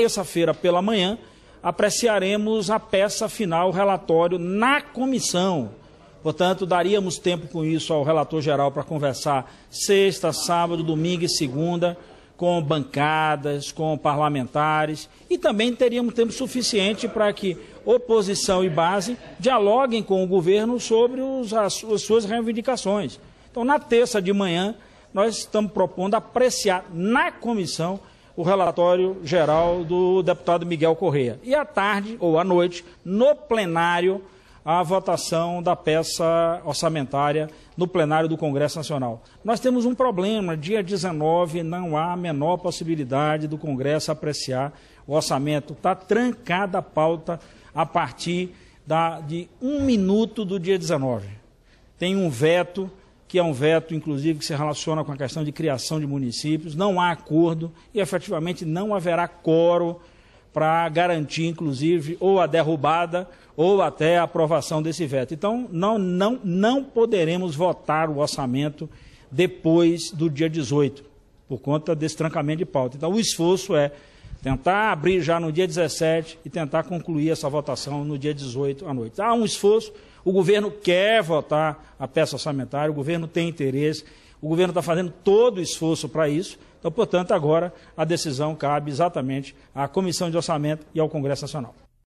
terça-feira pela manhã, apreciaremos a peça final, o relatório na comissão. Portanto, daríamos tempo com isso ao relator geral para conversar sexta, sábado, domingo e segunda com bancadas, com parlamentares e também teríamos tempo suficiente para que oposição e base dialoguem com o governo sobre os, as, as suas reivindicações. Então, na terça de manhã, nós estamos propondo apreciar na comissão o relatório geral do deputado Miguel Correia. E à tarde ou à noite, no plenário, a votação da peça orçamentária no plenário do Congresso Nacional. Nós temos um problema, dia 19 não há a menor possibilidade do Congresso apreciar o orçamento. Está trancada a pauta a partir da, de um minuto do dia 19. Tem um veto que é um veto, inclusive, que se relaciona com a questão de criação de municípios. Não há acordo e, efetivamente, não haverá coro para garantir, inclusive, ou a derrubada ou até a aprovação desse veto. Então, não, não, não poderemos votar o orçamento depois do dia 18, por conta desse trancamento de pauta. Então, o esforço é Tentar abrir já no dia 17 e tentar concluir essa votação no dia 18 à noite. Há um esforço, o governo quer votar a peça orçamentária, o governo tem interesse, o governo está fazendo todo o esforço para isso. Então, portanto, agora a decisão cabe exatamente à Comissão de Orçamento e ao Congresso Nacional.